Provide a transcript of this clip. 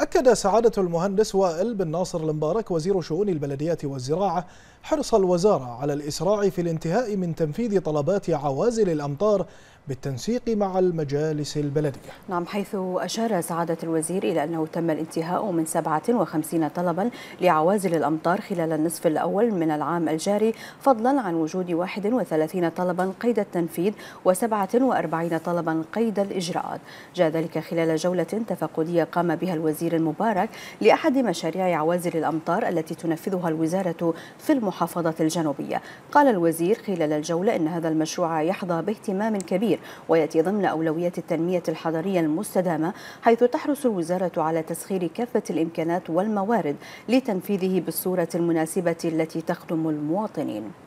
أكد سعادة المهندس وائل بن ناصر المبارك وزير شؤون البلديات والزراعة حرص الوزارة على الإسراع في الانتهاء من تنفيذ طلبات عوازل الأمطار بالتنسيق مع المجالس البلدية نعم حيث أشار سعادة الوزير إلى أنه تم الانتهاء من 57 طلبا لعوازل الأمطار خلال النصف الأول من العام الجاري فضلا عن وجود 31 طلبا قيد التنفيذ و47 طلبا قيد الإجراءات جاء ذلك خلال جولة تفقدية قام بها الوزير المبارك لأحد مشاريع عوازل الأمطار التي تنفذها الوزارة في المحافظة الجنوبية قال الوزير خلال الجولة إن هذا المشروع يحظى باهتمام كبير الكبير ويأتي ضمن أولويات التنمية الحضرية المستدامة حيث تحرص الوزارة على تسخير كافة الإمكانات والموارد لتنفيذه بالصورة المناسبة التي تخدم المواطنين